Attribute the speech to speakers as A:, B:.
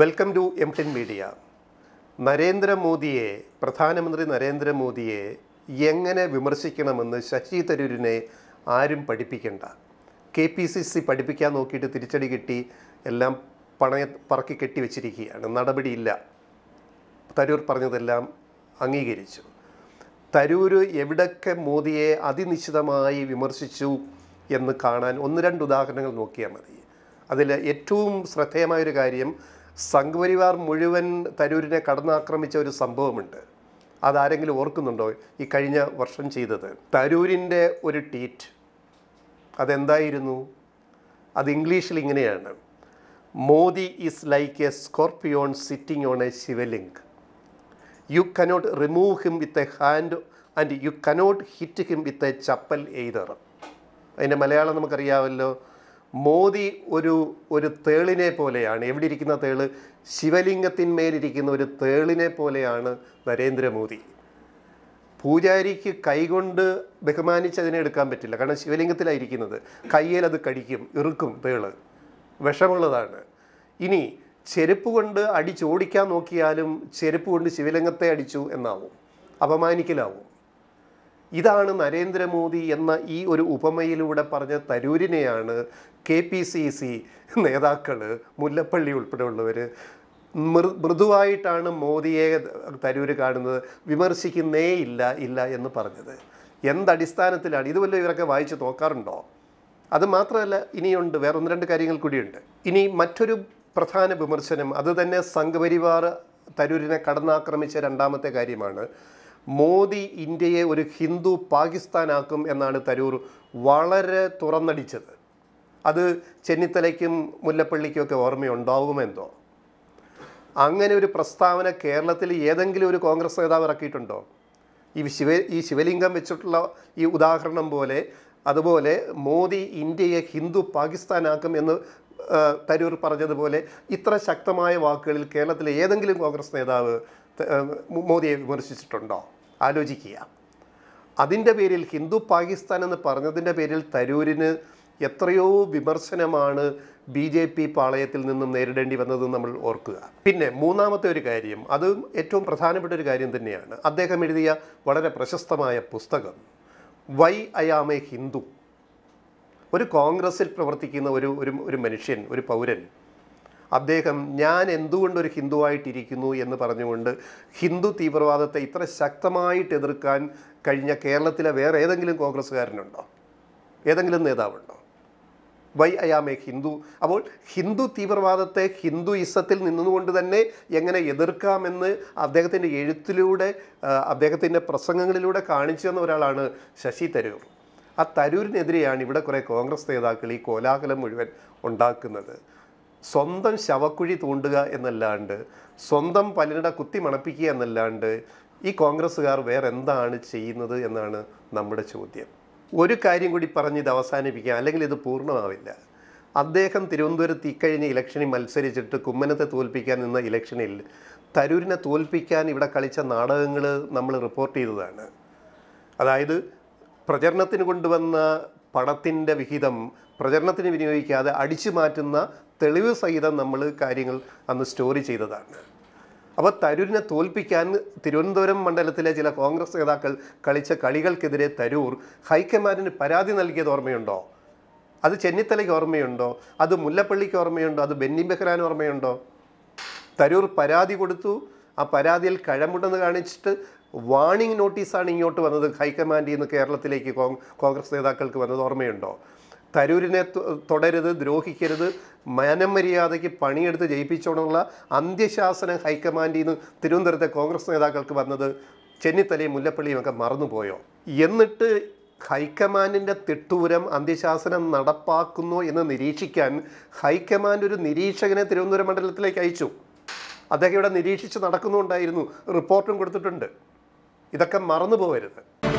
A: welcome to M tin media നരേന്ദ്രമോദിയെ പ്രധാനമന്ത്രി നരേന്ദ്രമോദിയെ എങ്ങനെ വിമർശിക്കണമെന്ന് ശശി തരൂരിനെ ആരും പഠിപ്പിക്കണ്ട കെ പി സി സി പഠിപ്പിക്കാൻ നോക്കിയിട്ട് തിരിച്ചടി കിട്ടി എല്ലാം പണയ പറക്കി കെട്ടി വെച്ചിരിക്കുകയാണ് നടപടിയില്ല തരൂർ പറഞ്ഞതെല്ലാം അംഗീകരിച്ചു തരൂർ എവിടൊക്കെ മോദിയെ അതിനിശ്ചിതമായി വിമർശിച്ചു എന്ന് കാണാൻ ഒന്ന് രണ്ട് ഉദാഹരണങ്ങൾ നോക്കിയാൽ മതി അതിൽ ഏറ്റവും ശ്രദ്ധേയമായൊരു കാര്യം സംഘപരിവാർ മുഴുവൻ തരൂരിനെ കടന്നാക്രമിച്ച ഒരു സംഭവമുണ്ട് അതാരെങ്കിലും ഓർക്കുന്നുണ്ടോ ഈ കഴിഞ്ഞ വർഷം ചെയ്തത് തരൂരിൻ്റെ ഒരു ട്വീറ്റ് അതെന്തായിരുന്നു അത് ഇംഗ്ലീഷിൽ ഇങ്ങനെയാണ് Modi is like a scorpion sitting on a Shivling you cannot remove him with a hand and you cannot hit him with a chappal either അതിൻ്റെ മലയാളം നമുക്കറിയാമല്ലോ മോദി ഒരു ഒരു തേളിനെ പോലെയാണ് എവിടെ ഇരിക്കുന്ന തേള് ശിവലിംഗത്തിന്മേലിരിക്കുന്ന ഒരു തേളിനെ പോലെയാണ് നരേന്ദ്രമോദി പൂജാരിക്ക് കൈകൊണ്ട് ബഹുമാനിച്ച് അതിനെ എടുക്കാൻ പറ്റില്ല കാരണം ശിവലിംഗത്തിലായിരിക്കുന്നത് കയ്യിൽ അത് കടിക്കും ഇറുക്കും തേള് വിഷമുള്ളതാണ് ഇനി ചെരുപ്പ് കൊണ്ട് അടിച്ചോടിക്കാൻ നോക്കിയാലും ചെരുപ്പ് കൊണ്ട് ശിവലിംഗത്തെ അടിച്ചു എന്നാവും അപമാനിക്കലാവും ഇതാണ് നരേന്ദ്രമോദി എന്ന ഈ ഒരു ഉപമയിലൂടെ പറഞ്ഞ തരൂരിനെയാണ് കെ പി സി സി നേതാക്കൾ മുല്ലപ്പള്ളി ഉൾപ്പെടെയുള്ളവർ മൃ മൃദുവായിട്ടാണ് മോദിയെ തരൂർ കാണുന്നത് വിമർശിക്കുന്നേ ഇല്ല ഇല്ല എന്ന് പറഞ്ഞത് എന്തടിസ്ഥാനത്തിലാണ് ഇത് വല്ല ഇവരൊക്കെ വായിച്ച് നോക്കാറുണ്ടോ അത് മാത്രമല്ല ഇനിയുണ്ട് വേറെ ഒന്ന് രണ്ട് കാര്യങ്ങൾ കൂടിയുണ്ട് ഇനി മറ്റൊരു പ്രധാന വിമർശനം അത് തന്നെ സംഘപരിവാർ തരൂരിനെ കടന്നാക്രമിച്ച രണ്ടാമത്തെ കാര്യമാണ് മോദി ഇന്ത്യയെ ഒരു ഹിന്ദു പാകിസ്ഥാനാക്കും എന്നാണ് തരൂർ വളരെ തുറന്നടിച്ചത് അത് ചെന്നിത്തലയ്ക്കും മുല്ലപ്പള്ളിക്കുമൊക്കെ ഓർമ്മയുണ്ടാവുമെന്തോ അങ്ങനെ ഒരു പ്രസ്താവന കേരളത്തിൽ ഏതെങ്കിലും ഒരു കോൺഗ്രസ് നേതാവ് ഇറക്കിയിട്ടുണ്ടോ ഈ ശിവ ഈ ശിവലിംഗം വെച്ചിട്ടുള്ള ഈ ഉദാഹരണം പോലെ അതുപോലെ മോദി ഇന്ത്യയെ ഹിന്ദു പാകിസ്ഥാനാക്കും എന്ന് തരൂർ പറഞ്ഞതുപോലെ ഇത്ര ശക്തമായ വാക്കുകളിൽ കേരളത്തിലെ ഏതെങ്കിലും കോൺഗ്രസ് നേതാവ് മോദിയെ വിമർശിച്ചിട്ടുണ്ടോ ആലോചിക്കുക അതിൻ്റെ പേരിൽ ഹിന്ദു പാകിസ്ഥാൻ എന്ന് പറഞ്ഞതിൻ്റെ പേരിൽ തരൂരിന് എത്രയോ വിമർശനമാണ് ബി ജെ പി പാളയത്തിൽ നിന്നും നേരിടേണ്ടി വന്നത് നമ്മൾ ഓർക്കുക പിന്നെ മൂന്നാമത്തെ ഒരു കാര്യം അത് ഏറ്റവും പ്രധാനപ്പെട്ട ഒരു കാര്യം തന്നെയാണ് അദ്ദേഹം എഴുതിയ വളരെ പ്രശസ്തമായ പുസ്തകം വൈ എ ഹിന്ദു ഒരു കോൺഗ്രസിൽ പ്രവർത്തിക്കുന്ന ഒരു ഒരു മനുഷ്യൻ ഒരു പൗരൻ അദ്ദേഹം ഞാൻ എന്തുകൊണ്ടൊരു ഹിന്ദുവായിട്ടിരിക്കുന്നു എന്ന് പറഞ്ഞുകൊണ്ട് ഹിന്ദു തീവ്രവാദത്തെ ഇത്ര ശക്തമായിട്ട് എതിർക്കാൻ കഴിഞ്ഞ കേരളത്തിലെ വേറെ ഏതെങ്കിലും കോൺഗ്രസ്സുകാരനുണ്ടോ ഏതെങ്കിലും നേതാവുണ്ടോ why I am a Hindu അപ്പോൾ ഹിന്ദു തീവ്രവാദത്തെ ഹിന്ദുയിസത്തിൽ നിന്നുകൊണ്ട് തന്നെ എങ്ങനെ എതിർക്കാമെന്ന് അദ്ദേഹത്തിൻ്റെ എഴുത്തിലൂടെ അദ്ദേഹത്തിൻ്റെ പ്രസംഗങ്ങളിലൂടെ കാണിച്ചു തന്ന ഒരാളാണ് ശശി തരൂർ ആ തരൂരിനെതിരെയാണ് ഇവിടെ കുറേ കോൺഗ്രസ് നേതാക്കൾ ഈ കോലാഹലം മുഴുവൻ ഉണ്ടാക്കുന്നത് സ്വന്തം ശവക്കുഴി തൂണ്ടുക എന്നല്ലാണ്ട് സ്വന്തം പലരുടെ കുത്തി മണപ്പിക്കുക എന്നല്ലാണ്ട് ഈ കോൺഗ്രസ്സുകാർ വേറെ എന്താണ് ചെയ്യുന്നത് എന്നാണ് നമ്മുടെ ചോദ്യം ഒരു കാര്യം കൂടി പറഞ്ഞ് ഇത് അവസാനിപ്പിക്കുക അല്ലെങ്കിൽ ഇത് പൂർണ്ണമാവില്ല അദ്ദേഹം തിരുവനന്തപുരത്ത് ഇക്കഴിഞ്ഞ ഇലക്ഷനിൽ മത്സരിച്ചിട്ട് കുമ്മനത്തെ തോൽപ്പിക്കാൻ നിന്ന ഇലക്ഷനിൽ തരൂരിനെ തോൽപ്പിക്കാൻ ഇവിടെ കളിച്ച നാടകങ്ങൾ നമ്മൾ റിപ്പോർട്ട് ചെയ്തതാണ് അതായത് പ്രചരണത്തിന് കൊണ്ടുവന്ന പണത്തിൻ്റെ വിഹിതം പ്രചരണത്തിന് വിനിയോഗിക്കാതെ അടിച്ചു മാറ്റുന്ന തെളിവ് സഹിതം നമ്മൾ കാര്യങ്ങൾ അന്ന് സ്റ്റോറി ചെയ്തതാണ് അപ്പോൾ തരൂരിനെ തോൽപ്പിക്കാൻ തിരുവനന്തപുരം മണ്ഡലത്തിലെ ചില കോൺഗ്രസ് നേതാക്കൾ കളിച്ച കളികൾക്കെതിരെ തരൂർ ഹൈക്കമാൻഡിന് പരാതി നൽകിയത് ഓർമ്മയുണ്ടോ അത് ചെന്നിത്തലയ്ക്ക് ഓർമ്മയുണ്ടോ അത് മുല്ലപ്പള്ളിക്ക് ഓർമ്മയുണ്ടോ അത് ബെന്നി ബെഹ്റാൻ ഓർമ്മയുണ്ടോ തരൂർ പരാതി കൊടുത്തു ആ പരാതിയിൽ കഴമുണ്ടെന്ന് കാണിച്ചിട്ട് വാണിംഗ് നോട്ടീസാണ് ഇങ്ങോട്ട് വന്നത് ഹൈക്കമാൻഡിൽ നിന്ന് കേരളത്തിലേക്ക് കോൺഗ്രസ് നേതാക്കൾക്ക് വന്നത് ഓർമ്മയുണ്ടോ തരൂരിനെ തുടരുത് ദ്രോഹിക്കരുത് മാനമര്യാദയ്ക്ക് പണിയെടുത്ത് ജയിപ്പിച്ചോണമുള്ള അന്ത്യശാസനം ഹൈക്കമാൻഡിൽ നിന്ന് തിരുവനന്തപുരത്തെ കോൺഗ്രസ് നേതാക്കൾക്ക് വന്നത് ചെന്നിത്തലയും മുല്ലപ്പള്ളിയും ഒക്കെ മറന്നുപോയോ എന്നിട്ട് ഹൈക്കമാൻഡിൻ്റെ തിട്ടൂരം അന്ത്യശാസനം നടപ്പാക്കുന്നു എന്ന് നിരീക്ഷിക്കാൻ ഹൈക്കമാൻഡ് ഒരു നിരീക്ഷകനെ തിരുവനന്തപുരം മണ്ഡലത്തിലേക്ക് അയച്ചു അദ്ദേഹം ഇവിടെ നിരീക്ഷിച്ച് നടക്കുന്നുണ്ടായിരുന്നു റിപ്പോർട്ടും കൊടുത്തിട്ടുണ്ട് ഇതൊക്കെ മറന്നു പോകരുത്